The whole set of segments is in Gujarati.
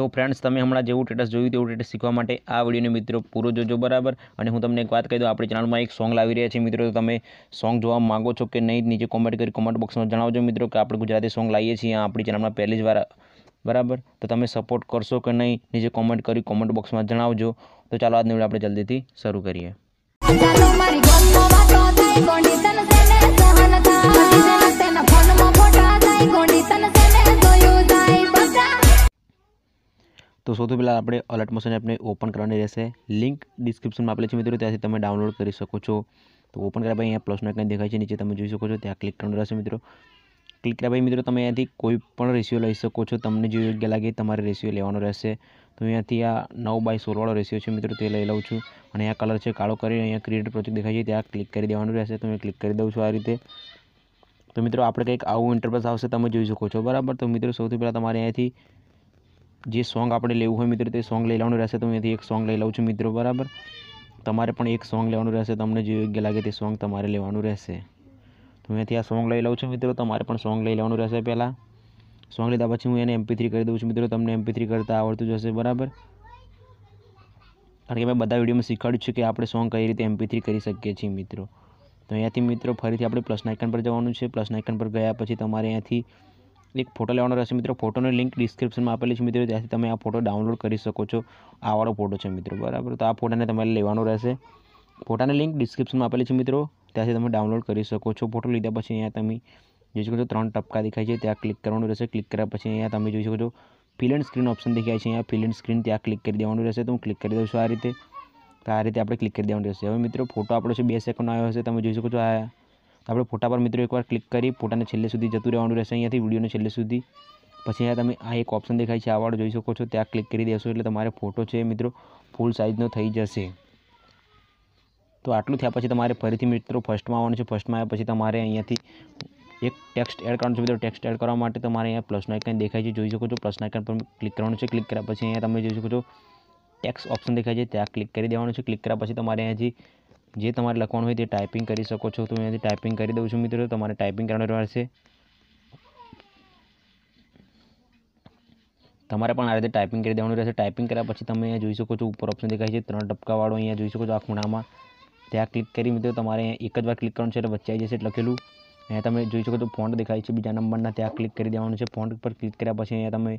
તો ફ્રેન્ડ્સ તમે હમણાં જેવું સ્ટેટસ જોયું તેવું સ્ટેટસ શીખવા માટે આ વિડીયોને મિત્રો પૂરો જોજો બરાબર અને હું તમને એક વાત કહી દઉં આપણી ચેનલમાં એક સોંગ લાવી રહ્યા છીએ મિત્રો તમે સોંગ જોવા માગો છો કે નહીં નીચે કોમેન્ટ કરી કોમેન્ટ બોક્સમાં જણાવજો મિત્રો કે આપણે ગુજરાતી સોંગ લાવીએ છીએ આપણી ચેનલમાં પહેલી જ વાર बराबर तो તમે સપોર્ટ કરશો કે નહીં નીચે કમેન્ટ કરી કમેન્ટ બોક્સ માં જણાવજો તો ચાલો આજની વીડિયો આપણે જલ્દીથી શરૂ કરીએ તો સૌ પ્રથમ આપણે એલર્ટ મોશન એપ ને ઓપન કરવાની રહેશે લિંક ડિસ્ક્રિપ્શન માં આપેલી છે મિત્રો ત્યાંથી તમે ડાઉનલોડ કરી શકો છો તો ઓપન કરે ભાઈ અહીંયા પ્લસ નું એક ન દેખાય છે નીચે તમે જોઈ શકો છો ત્યાં ક્લિક કરવાનું રહેશે મિત્રો ક્લિક કર્યા પછી મિત્રો તમે અહીંયાથી કોઈ પણ રેશિયો લઈ શકો છો તમને જે યોગ્ય લાગે તમારે રેશિયો લેવાનો રહેશે તો અહીંયાથી આ નવ બાય સોળવાળો રેશિયો છે મિત્રો તે લઈ લઉં છું અને આ કલર છે કાળો કરીને અહીંયા ક્રિએટ પ્રોજેક્ટ દેખાય છે ત્યાં ક્લિક કરી દેવાનું રહેશે તો મેં ક્લિક કરી દઉં છું આ રીતે તો મિત્રો આપણે કંઈક આવું ઇન્ટરપ્રેસ આવશે તમે જોઈ શકો છો બરાબર તો મિત્રો સૌથી પહેલાં તમારે અહીંયાથી જે સોંગ આપણે લેવું હોય મિત્રો તે સોંગ લઈ લેવાનું રહેશે તો હું અહીંયાથી એક સોંગ લઈ લઉં છું મિત્રો બરાબર તમારે પણ એક સોંગ લેવાનું રહેશે તમને જે યોગ્ય લાગે તે સોંગ તમારે લેવાનું રહેશે તો હું અહીંથી આ સોંગ લઈ લઉં છું મિત્રો તમારે પણ સોંગ લઈ લેવાનું રહેશે પહેલાં સોંગ લીધા પછી હું એને એમપી થ્રી કરી દઉં છું મિત્રો તમને એમપી થ્રી કરતાં આવડતું જશે બરાબર કારણ કે મેં બધા વિડીયોમાં શીખવાડ્યું છે કે આપણે સોંગ કઈ રીતે એમપી થ્રી કરી શકીએ છીએ મિત્રો તો અહીંયાથી મિત્રો ફરીથી આપણે પ્લસ આઇકન પર જવાનું છે પ્લસ આઇકન પર ગયા પછી તમારે અહીંયાથી એક ફોટો લેવાનો રહેશે મિત્રો ફોટોની લિંક ડિસ્ક્રિપ્શનમાં આપેલી છે મિત્રો ત્યાંથી તમે આ ફોટો ડાઉનલોડ કરી શકો છો આવાળો ફોટો છે મિત્રો બરાબર તો આ ફોટાને તમારે લેવાનો રહેશે ફોટાની લિંક ડિસ્ક્રિપ્શનમાં આપેલી છે મિત્રો તમે આ છે તમે ડાઉનલોડ કરી શકો છો પોર્ટો લીધા પછી અહીંયા તમે જોઈ શકો છો ત્રણ ટપકા દેખાઈ છે તે આ ક્લિક કરવાનું રહેશે ક્લિક કર્યા પછી અહીંયા તમે જોઈ શકો છો ફિલન સ્ક્રીન ઓપ્શન દેખાઈ છે અહીંયા ફિલન સ્ક્રીન ત્યાં ક્લિક કરી દેવાનું રહેશે તો હું ક્લિક કરી દઉં છું આ રીતે તો આ રીતે આપણે ક્લિક કરી દેવાનું રહેશે હવે મિત્રો ફોટો આપણો છે 2 સેકન્ડનો આવ્યો છે તમે જોઈ શકો છો આ તો આપણે ફોટા પર મિત્રો એકવાર ક્લિક કરી ફોટાને છેલ્લે સુધી જતું રહેવાનું રહેશે અહીંયાથી વિડીયોને છેલ્લે સુધી પછી આ તમે આ એક ઓપ્શન દેખાઈ છે આ વાળો જોઈ શકો છો ત્યાં ક્લિક કરી દેજો એટલે તમારો ફોટો છે મિત્રો ફૂલ સાઈઝનો થઈ જશે તો આટલું થયા પછી તમારે ફરીથી મિત્રો ફર્સ્ટમાં આવવાનું છે ફર્સ્ટમાં આવ્યા પછી તમારે અહીંયાથી એક ટેક્સ્ટ એડ કરવાનું છે મિત્રો ટેક્સ્ટ એડ કરવા માટે તમારે અહીંયા પ્લસના આઇકન દેખાય છે જોઈ શકો છો પ્લસના આઇકન પર ક્લિક કરવાનું છે ક્લિક કર્યા પછી અહીંયા તમે જોઈ શકો છો ટેક્સ ઓપ્શન દેખાય છે ત્યાં ક્લિક કરી દેવાનું છે ક્લિક કર્યા પછી તમારે અહીંયાથી જે તમારે લખવાનું હોય તે ટાઈપિંગ કરી શકો છો તો અહીંયાથી ટાઈપિંગ કરી દઉં છું મિત્રો તમારે ટાઈપિંગ કરવાનું રહેશે તમારે પણ આ રીતે ટાઈપિંગ કરી દેવાનું રહેશે ટાઈપિંગ કર્યા પછી તમે અહીંયા જોઈ શકો છો ઉપર ઓપ્શન દેખાય છે ત્રણ ટપકાવાળો અહીંયા જોઈ શકો છો આ ખૂણામાં ત્યાં ક્લિક કરી મિત્રો તમારે એક જ વાર ક્લિક કરવાનું છે એટલે બચ્ચા જેસે લખેલું અહીંયા તમને જોઈ શકો તો ફોન્ટ દેખાઈ છે બીજા નંબરના ત્યાં ક્લિક કરી દેવાનું છે ફોન્ટ પર ક્લિક કર્યા પછી અહીંયા તમને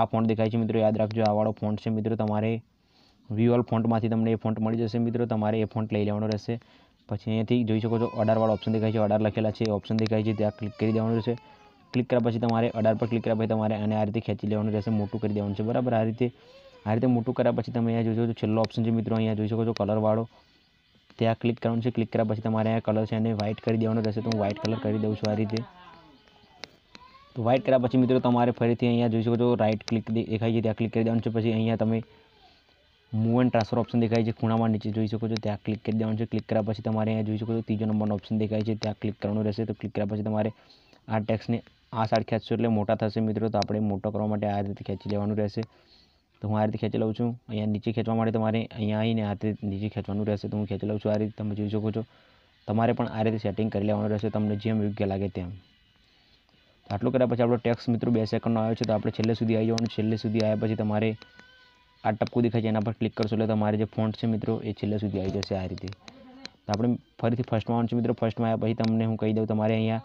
આ ફોન્ટ દેખાઈ છે મિત્રો યાદ રાખજો આ વાળો ફોન્ટ છે મિત્રો તમારે વિઓલ ફોન્ટમાંથી તમને એ ફોન્ટ મળી જશે મિત્રો તમારે એ ફોન્ટ લઈ લેવાનો રહેશે પછી અહીંયાથી જોઈ શકો છો 18 વાળો ઓપ્શન દેખાઈ છે 18 લખેલો છે ઓપ્શન દેખાઈ છે ત્યાં ક્લિક કરી દેવાનું છે ક્લિક કર્યા પછી તમારે 18 પર ક્લિક કરવા ભાઈ તમારે આને આ રીતે ખેંચી લેવાનો રહેશે મોટું કરી દેવાનું છે બરાબર આ રીતે આ રીતે મોટું કર્યા પછી તમે અહીંયા જોજો તો છેલ્લો ઓપ્શન છે મિત્રો અહીંયા જોઈ શકો છો કલર વાળો ત્યાં ક્લિક કરવાનું છે ક્લિક કર્યા પછી તમારે અહીંયા કલર છે અને વ્હાઇટ કરી દેવાનો થશે તો હું વ્હાઇટ કલર કરી દેઉં છું આ રીતે તો વ્હાઇટ કર્યા પછી મિત્રો તમારે ફરીથી અહીંયા જોઈ શકો છો રાઇટ ક્લિક દેખાઈ જ દે ત્યાં ક્લિક કરી દેવાનું છે પછી અહીંયા તમે મૂવ એન્ડ ટ્રાન્સફર ઓપ્શન દેખાઈ છે ખૂણામાં નીચે જોઈ શકો છો ત્યાં ક્લિક કરી દેવાનું છે ક્લિક કર્યા પછી તમારે અહીંયા જોઈ શકો છો ત્રીજો નંબરનો ઓપ્શન દેખાઈ છે ત્યાં ક્લિક કરવાનું રહેશે તો ક્લિક કર્યા પછી તમારે આ ટેક્સ્ટને આસારખે ચૂરલે મોટો થશે મિત્રો તો આપણે મોટો કરવા માટે આ રીતે ખેંચી લેવાનું રહેશે તો હું આ રીતે ખેંચી લઉં છું અહીંયા નીચે ખેંચવા માટે તમારે અહીંયા આવીને આ રીતે નીચે ખેંચવાનું રહેશે તો હું ખેંચી લઉં છું આ રીતે તમે જોઈ શકો છો તમારે પણ આ રીતે સેટિંગ કરી લેવાનું રહેશે તમને જેમ યોગ્ય લાગે તેમ આટલું કર્યા પછી આપણો ટેક્સ મિત્રો બે સેકન્ડનો આવ્યો છે તો આપણે છેલ્લે સુધી આવી જવાનું છેલ્લે સુધી આવ્યા પછી તમારે આ ટપકું દેખાય છે એના પર ક્લિક કરશો એટલે તમારે જે ફોન્ટ છે મિત્રો એ છેલ્લે સુધી આવી જશે આ રીતે તો આપણે ફરીથી ફર્સ્ટમાં આવવાનું છે મિત્રો ફર્સ્ટમાં આવ્યા પછી તમને હું કહી દઉં તમારે અહીંયા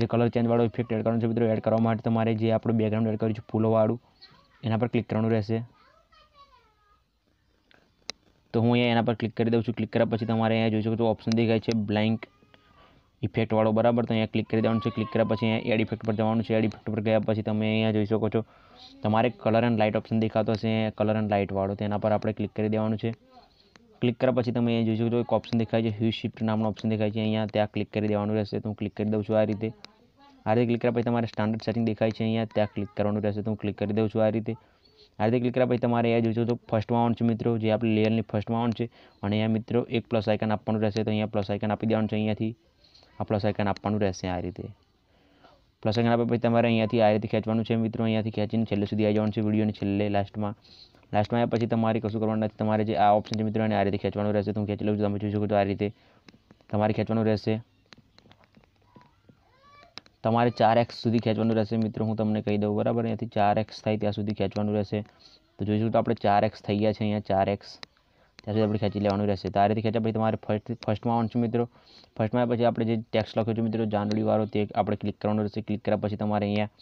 જે કલર ચેન્જવાળો ઇફેક્ટ એડ કરવાનો છે મિત્રો એડ કરવા માટે તમારે જે આપણું બેકગ્રાઉન્ડ એડ કર્યું છે ફૂલોવાળું એના પર ક્લિક કરવાનું રહેશે તો હું અહીંયા એના પર ક્લિક કરી દેઉં છું ક્લિક કર્યા પછી તમારે અહીંયા જોઈ શકો તો ઓપ્શન દેખાય છે બ્લેન્ક ઇફેક્ટ વાળો બરાબર તો અહીંયા ક્લિક કરી દેવાનું છે ક્લિક કર્યા પછી અહીંયા એડ ઇફેક્ટ પર જવાનું છે એડ ઇફેક્ટ પર ગયા પછી તમે અહીંયા જોઈ શકો છો તમારે કલર એન્ડ લાઇટ ઓપ્શન દેખાતો છે કલર એન્ડ લાઇટ વાળો તેના પર આપણે ક્લિક કરી દેવાનું છે ક્લિક કર્યા પછી તમે અહીંયા જોઈ શકો તો એક ઓપ્શન દેખાય છે હ્યુ શિફ્ટ નામનો ઓપ્શન દેખાય છે અહીંયા ત્યાં ક્લિક કરી દેવાનું રહેશે તો હું ક્લિક કરી દઉં છું આ રીતે આ રીતે ક્લિક કરવા પછી તમારે સ્ટાન્ડર્ડ સેટિંગ દેખાય છે અહીંયા ત્યાં ક્લિક કરવાનું રહે છે તો હું ક્લિક કરી દઉં છું આ રીતે આ રીતે ક્લિક કરવા પછી તમારે આ દેખાય છે તો ફર્સ્ટ માઉન્ટ છે મિત્રો જે આપડે લેયરની ફર્સ્ટ માઉન્ટ છે અને અહીંયા મિત્રો એક પ્લસ આઇકન આપવાનું રહે છે તો અહીંયા પ્લસ આઇકન આપી દેવાનું છે અહીંયાથી આ પ્લસ આઇકન આપવાનું રહે છે આ રીતે પ્લસ આઇકન ઉપર પછી તમારે અહીંયાથી આ રીતે ખેંચવાનું છે મિત્રો અહીંયાથી ખેંચીને છેલ્લે સુધી આ જવાનું છે વિડીયોની છેલ્લે લાસ્ટમાં લાસ્ટમાં પછી તમારે કશું કરવાનું નથી તમારે જે આ ઓપ્શન છે મિત્રો અને આ રીતે ખેંચવાનું રહે છે તો હું ખેંચી લઉં છું તમે જોઈ શકો તો આ રીતે તમારે ખેંચવાનું રહે છે તમારે ચાર એક્સ સુધી ખેંચવાનું રહેશે મિત્રો હું તમને કહી દઉં બરાબર અહીંયાથી ચાર એક્સ થાય ત્યાં સુધી ખેંચવાનું રહેશે તો જોઈશું તો આપણે ચાર એક્સ થઈ ગયા છે અહીંયા ચાર એક્સ ત્યાં સુધી આપણે ખેંચી લેવાનું રહેશે તારેથી ખેંચ્યા પછી તમારે ફર્સ્ટ ફર્સ્ટમાં આવવાનું છે મિત્રો ફર્સ્ટમાં પછી આપણે જે ટેક્સ લખ્યો છે મિત્રો જાનવરીવાળો તે આપણે ક્લિક કરવાનું રહેશે ક્લિક કર્યા પછી તમારે અહીંયા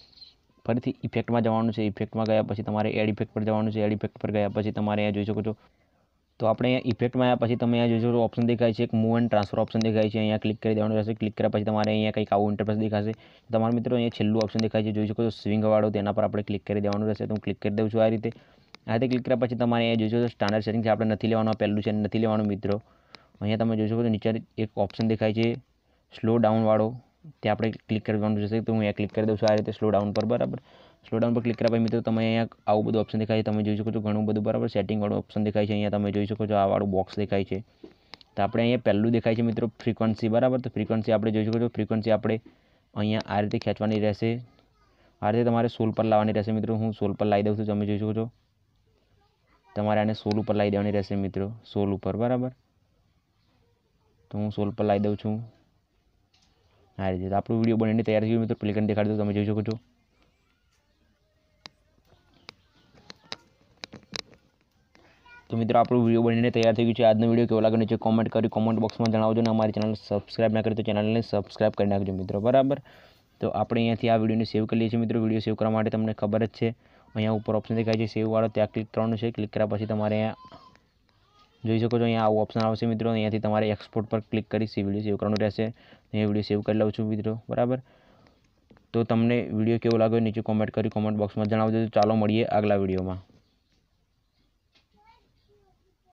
ફરીથી ઇફેક્ટમાં જવાનું છે ઇફેક્ટમાં ગયા પછી તમારે એડ ઇફેક્ટ પર જવાનું છે એડ ઇફેક્ટ પર ગયા પછી તમારે અહીંયા જોઈ શકો છો તો આપણે અહીંયા ઇફેક્ટમાં આવ્યા પછી તમે અહીંયા જોજો ઓપ્શન દેખાય છે એક મૂવ એન્ડ ટ્રાન્સફર ઓપ્શન દેખાય છે અહીંયા ક્લિક કરી દેવાનું રહેશે ક્લિક કર્યા પછી તમારે અહીંયા કંઈક આવું ઇન્ટરફેસ દેખાશે તમારા મિત્રો અહીંયા છેલ્લું ઓપ્શન દેખાય છે જોઈ શકો છો સ્વિંગવાળો તેના પર આપણે ક્લિક કરી દેવાનું રહેશે તો હું ક્લિક કરી દઉં છું આ રીતે આ રીતે ક્લિક કર્યા પછી તમારે અહીંયા જોઈ શકો સ્ટાન્ડર્ડ સેટિંગ છે આપણે નથી લેવાનું પહેલું છે નથી લેવાનું મિત્રો અહીંયા તમે જોઈ શકો છો નીચે એક ઓપ્શન દેખાય છે સ્લો ડાઉનવાળો ત્યાં આપણે ક્લિક કરવાનું જશે તો હું અહીંયા ક્લિક કરી દઉં છું આ રીતે સ્લો ડાઉન પર બરાબર સ્લો ડાઉન પર ક્લિક કર્યા પછી મિત્રો તમે અહીંયા આવું બધું ઓપ્શન દેખાય છે તમે જોઈ શકો છો ઘણું બધું બરાબર સેટિંગવાળું ઓપ્શન દેખાય છે અહીંયા તમે જોઈ શકો છો આ વાળું બોક્સ દેખાય છે તો આપણે અહીંયા પહેલું દેખાય છે મિત્રો ફ્રીક્વન્સી બરાબર તો ફ્રીક્વન્સી આપણે જોઈ શકો છો ફ્રીક્વન્સી આપણે અહીંયા આ રીતે ખેંચવાની રહેશે આ રીતે તમારે સોલ પર લાવવાની રહેશે મિત્રો હું સોલ પર લાવી દઉં છું તમે જોઈ શકો છો તમારે આને સોલ ઉપર લાવી દેવાની રહેશે મિત્રો સોલ ઉપર બરાબર તો હું સોલ પર લાવી દઉં છું આજે આપણો વિડિયો બનીને તૈયાર થઈ ગયો મિત્રો પ્લેકન દેખાડ દઉં તમે જોઈ શકો છો તો મિત્રો આપણો વિડિયો બનીને તૈયાર થઈ ગયો છે આજનો વિડિયો કેવો લાગ્યો છે કમેન્ટ કરી કમેન્ટ બોક્સમાં જણાવજો ને અમારી ચેનલને સબ્સ્ક્રાઇબ ન કરી તો ચેનલને સબ્સ્ક્રાઇબ કરી નાખજો મિત્રો બરાબર તો આપણે અહીંયાથી આ વિડિયોને સેવ કરી લે છે મિત્રો વિડિયો સેવ કરવા માટે તમને ખબર જ છે અહીંયા ઉપર ઓપ્શન દેખાય છે સેવ વાળો ત્યાં ક્લિક ત્રણ નું છે ક્લિક કર્યા પછી તમારે અહીંયા જોઈ શકો છો અહીંયા આવું ઓપ્શન આવશે મિત્રો અહીંયાથી તમારે એક્સપોર્ટ પર ક્લિક કરી સી વિડીયો સેવ કરવાનું રહેશે અહીંયા વિડીયો સેવ કરી લઉં છું મિત્રો બરાબર તો તમને વિડીયો કેવો લાગ્યો નીચે કોમેન્ટ કરી કોમેન્ટ બોક્સમાં જણાવજો ચાલો મળીએ આગલા વિડીયોમાં